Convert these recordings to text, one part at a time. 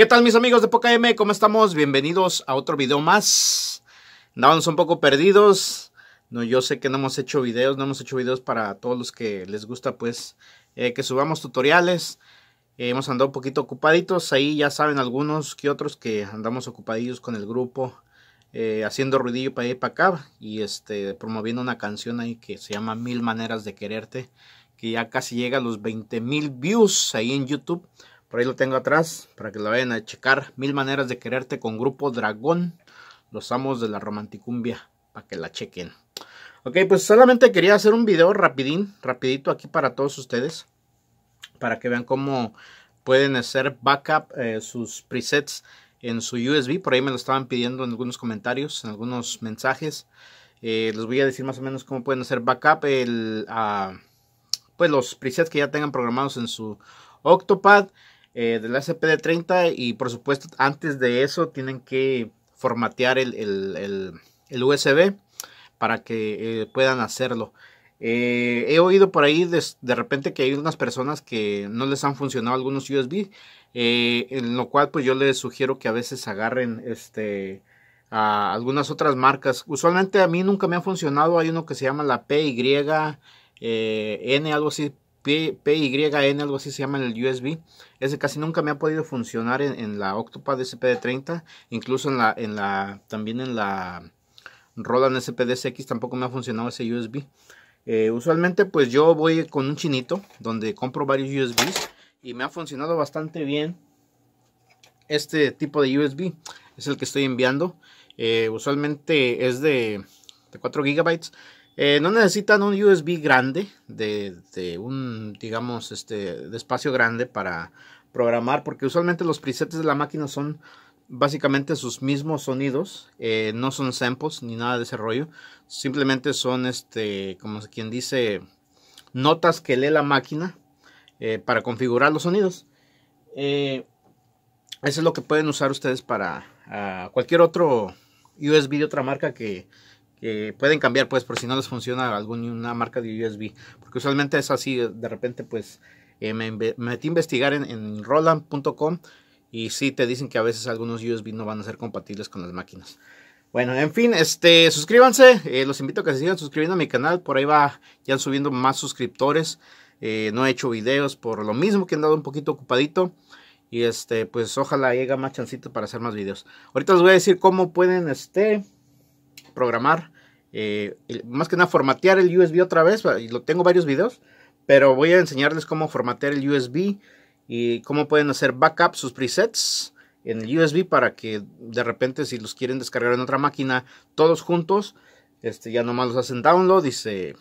¿Qué tal mis amigos de Poca ¿Cómo estamos? Bienvenidos a otro video más. Andábamos un poco perdidos. No, yo sé que no hemos hecho videos, no hemos hecho videos para todos los que les gusta pues eh, que subamos tutoriales. Eh, hemos andado un poquito ocupaditos, ahí ya saben algunos que otros que andamos ocupadillos con el grupo. Eh, haciendo ruidillo para ir para acá y este, promoviendo una canción ahí que se llama Mil Maneras de Quererte, que ya casi llega a los 20 mil views ahí en YouTube. Por ahí lo tengo atrás para que lo vayan a checar. Mil maneras de quererte con Grupo Dragón. Los amos de la romanticumbia. Para que la chequen. Ok, pues solamente quería hacer un video rapidín, rapidito aquí para todos ustedes. Para que vean cómo pueden hacer backup eh, sus presets en su USB. Por ahí me lo estaban pidiendo en algunos comentarios, en algunos mensajes. Eh, les voy a decir más o menos cómo pueden hacer backup ah, pues los presets que ya tengan programados en su Octopad eh, la SPD30 y por supuesto antes de eso tienen que formatear el, USB para que eh, puedan hacerlo. Eh, he oído por ahí de, repente que hay unas personas que no les han funcionado algunos USB, eh, en lo cual pues yo les sugiero que a veces agarren este a algunas otras marcas. Usualmente a mí nunca me ha funcionado. Hay uno que se llama la PY eh, N, algo así PYN, algo así se llama en el USB. Ese casi nunca me ha podido funcionar en, la Octopad SPD30, incluso en la, en la, también en la Roland x tampoco me ha funcionado ese USB. Eh, usualmente pues yo voy con un chinito donde compro varios USBs y me ha funcionado bastante bien este tipo de USB. Es el que estoy enviando. Eh, usualmente es de, de 4 GB eh, no necesitan un USB grande, de, un, digamos, este, de espacio grande para programar, porque usualmente los presets de la máquina son básicamente sus mismos sonidos, eh, no son samples ni nada de ese rollo, simplemente son, este, como quien dice, notas que lee la máquina eh, para configurar los sonidos. eso es lo que pueden usar ustedes para ah, cualquier otro USB de otra marca que pueden cambiar pues por si no les funciona alguna marca de USB porque usualmente es así de repente pues eh, me, metí a investigar en, roland.com y sí te dicen que a veces algunos USB no van a ser compatibles con las máquinas bueno, en fin, este, suscríbanse, eh, los invito a que se sigan suscribiendo a mi canal, por ahí va ya subiendo más suscriptores, eh, no he hecho videos por lo mismo que he dado un poquito ocupadito, y este, pues ojalá llega más chancito para hacer más videos. Ahorita les voy a decir cómo pueden, este, programar, eh, más que nada formatear el USB otra vez, lo tengo varios videos, pero voy a enseñarles cómo formatear el USB y cómo pueden hacer backup sus presets en el USB para que de repente si los quieren descargar en otra máquina todos juntos, este ya nomás los hacen download y se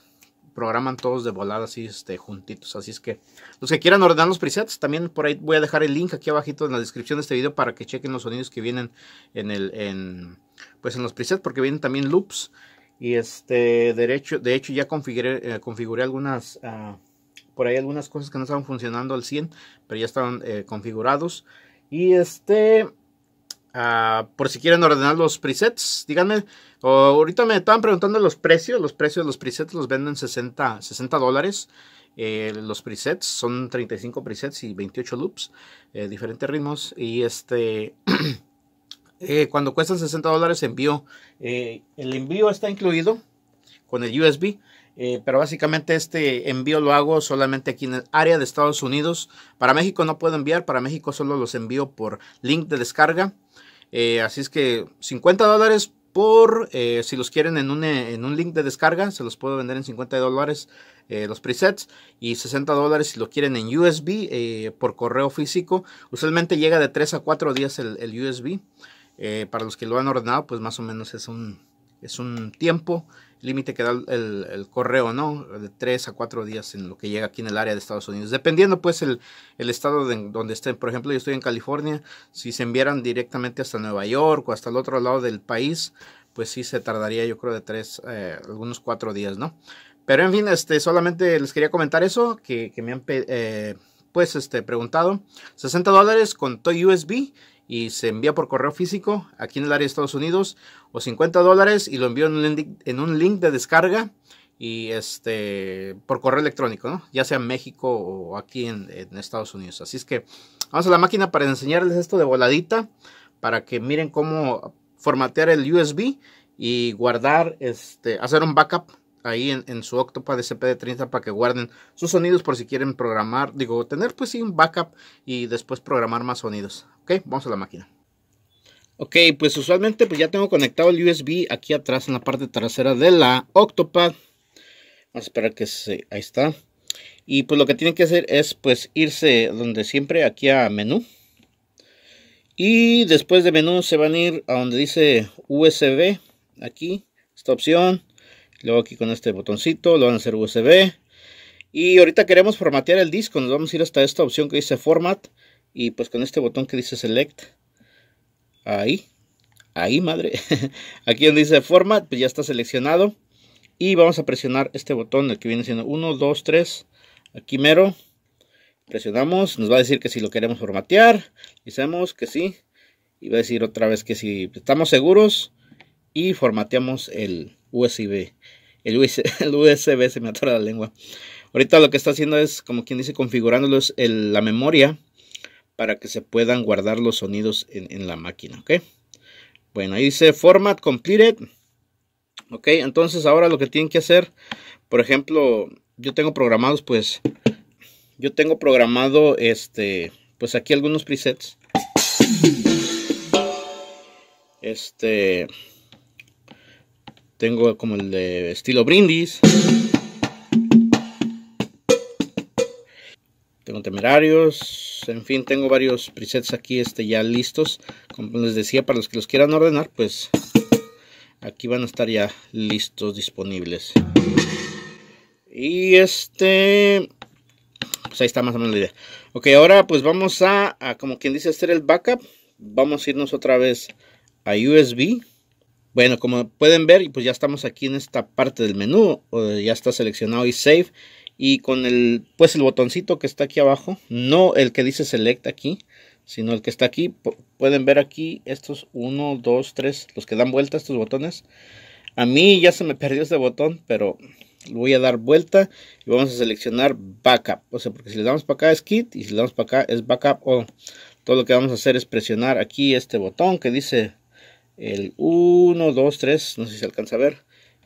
programan todos de volada así este, juntitos. Así es que los que quieran ordenar los presets, también por ahí voy a dejar el link aquí abajito en la descripción de este video para que chequen los sonidos que vienen en el, en, pues en los presets porque vienen también loops y este derecho de hecho ya configuré, eh, configuré algunas ah, por ahí algunas cosas que no estaban funcionando al 100 pero ya estaban eh, configurados y este ah, por si quieren ordenar los presets díganme ahorita me estaban preguntando los precios los precios de los presets los venden 60 dólares eh, los presets son 35 presets y 28 loops diferentes ritmos y este Eh, cuando cuestan 60 dólares envío. Eh, el envío está incluido con el USB, eh, pero básicamente este envío lo hago solamente aquí en el área de Estados Unidos. Para México no puedo enviar, para México solo los envío por link de descarga. así es que 50 dólares por, si los quieren en un, link de descarga, se los puedo vender en 50 dólares los presets y 60 dólares si lo quieren en USB por correo físico. Usualmente llega de 3 a 4 días el USB. Eh, para los que lo han ordenado, pues más o menos es un, es un tiempo límite que da el, correo, ¿no? De tres a cuatro días en lo que llega aquí en el área de Estados Unidos. Dependiendo, pues, el, el estado donde estén. Por ejemplo, yo estoy en California. Si se enviaran directamente hasta Nueva York o hasta el otro lado del país, pues sí se tardaría, yo creo, de tres, eh, algunos cuatro días, ¿no? Pero, en fin, este, solamente les quería comentar eso, que, me han, eh, pues, este, preguntado. 60 dólares con Toy USB y se envía por correo físico aquí en el área de Estados Unidos o 50 dólares y lo envío en un link, de descarga y este por correo electrónico, ¿no? ya sea en México o aquí en, Estados Unidos. Así es que vamos a la máquina para enseñarles esto de voladita para que miren cómo formatear el USB y guardar, este, hacer un backup ahí en, su Octopad de 30 para que guarden sus sonidos por si quieren programar, digo, tener pues sí un backup y después programar más sonidos. Ok, vamos a la máquina. Ok, pues usualmente pues ya tengo conectado el USB aquí atrás en la parte trasera de la Octopad. Vamos a esperar que se... Ahí está. Y pues lo que tienen que hacer es pues irse donde siempre, aquí a menú. Y después de menú se van a ir a donde dice USB, aquí, esta opción. Luego aquí con este botoncito lo van a hacer USB. Y ahorita queremos formatear el disco. Nos vamos a ir hasta esta opción que dice Format. Y pues con este botón que dice Select. Ahí. Ahí, madre. aquí donde dice Format, pues ya está seleccionado. Y vamos a presionar este botón, el que viene siendo 1, 2, 3. Aquí mero. Presionamos. Nos va a decir que si lo queremos formatear. Dicemos que sí. Y va a decir otra vez que si estamos seguros. Y formateamos el USB. El, USB. se me atora la lengua. Ahorita lo que está haciendo es, como quien dice, configurándolos la memoria para que se puedan guardar los sonidos en, en, la máquina, ¿ok? Bueno, ahí dice format completed. Ok, entonces ahora lo que tienen que hacer, por ejemplo, yo tengo programados, pues, yo tengo programado, este, pues aquí algunos presets. Este, tengo como el de estilo brindis. Tengo temerarios. En fin, tengo varios presets aquí este, ya listos. Como les decía, para los que los quieran ordenar, pues aquí van a estar ya listos, disponibles. Y este... Pues ahí está más o menos la idea. Ok, ahora pues vamos a, a como quien dice, hacer el backup. Vamos a irnos otra vez a USB. Bueno, como pueden ver, pues ya estamos aquí en esta parte del menú, eh, ya está seleccionado y save y con el pues el botoncito que está aquí abajo, no el que dice select aquí, sino el que está aquí, pueden ver aquí estos 1, 2, 3, los que dan vuelta estos botones. A mí ya se me perdió este botón, pero voy a dar vuelta y vamos a seleccionar backup. O sea, porque si le damos para acá es kit y si le damos para acá es backup o todo lo que vamos a hacer es presionar aquí este botón que dice el 1, 2, 3, no sé si se alcanza a ver.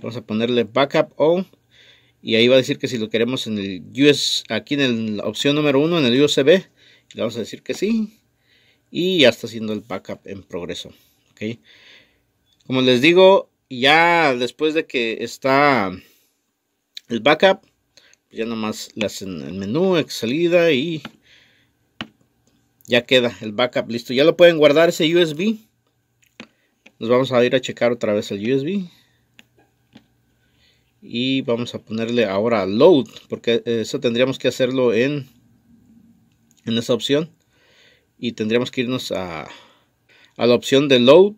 Vamos a ponerle backup on. Y ahí va a decir que si lo queremos en el USB, aquí en la opción número 1, en el USB. Le vamos a decir que sí. Y ya está haciendo el backup en progreso. ok, Como les digo, ya después de que está el backup, pues ya nomás le hacen el menú, salida y ya queda el backup listo. Ya lo pueden guardar ese USB nos vamos a ir a checar otra vez el USB y vamos a ponerle ahora load porque eh, eso tendríamos que hacerlo en en esa opción y tendríamos que irnos a, a la opción de load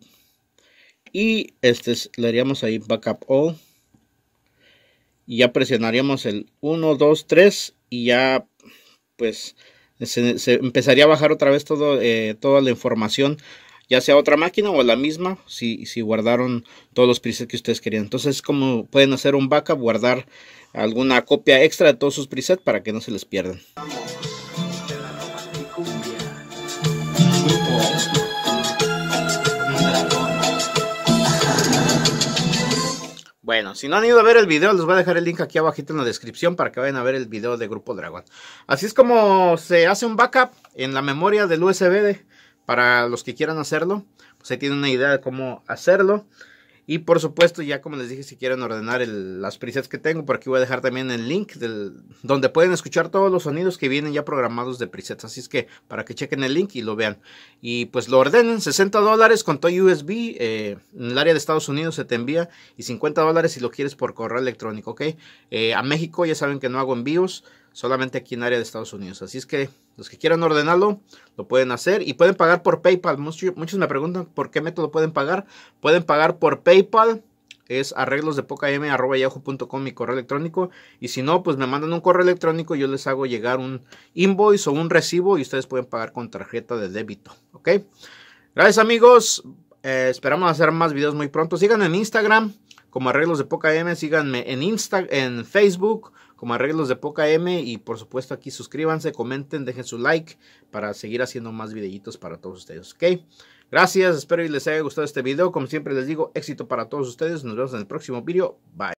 y este le haríamos ahí backup all y ya presionaríamos el 1 2 3 y ya pues se, empezaría a bajar otra vez todo, eh, toda la información ya sea otra máquina o la misma, si, si guardaron todos los presets que ustedes querían. Entonces, es como pueden hacer un backup, guardar alguna copia extra de todos sus presets para que no se les pierdan. Bueno, si no han ido a ver el video, les voy a dejar el link aquí abajito en la descripción para que vayan a ver el video de Grupo Dragon. Así es como se hace un backup en la memoria del USB de, para los que quieran hacerlo, pues ahí tienen una idea de cómo hacerlo. Y por supuesto, ya como les dije, si quieren ordenar las presets que tengo, por aquí voy a dejar también el link del, donde pueden escuchar todos los sonidos que vienen ya programados de presets. Así es que para que chequen el link y lo vean. Y pues lo ordenen, 60 dólares con todo USB, eh, en el área de Estados Unidos se te envía y 50 dólares si lo quieres por correo electrónico, ¿ok? Eh, a México ya saben que no hago envíos solamente aquí en área de Estados Unidos. Así es que los que quieran ordenarlo, lo pueden hacer y pueden pagar por PayPal. Muchos, me preguntan por qué método pueden pagar. Pueden pagar por PayPal. Es arreglos de mi correo electrónico. Y si no, pues me mandan un correo electrónico. yo les hago llegar un invoice o un recibo. Y ustedes pueden pagar con tarjeta de débito. ¿Ok? Gracias amigos. Eh, esperamos hacer más videos muy pronto. Sigan en Instagram como arreglos de poca M. Síganme en, Instagram, en Facebook como arreglos de poca M y por supuesto aquí suscríbanse, comenten, dejen su like para seguir haciendo más videitos para todos ustedes, ¿ok? Gracias, espero y les haya gustado este video, como siempre les digo, éxito para todos ustedes, nos vemos en el próximo video, bye.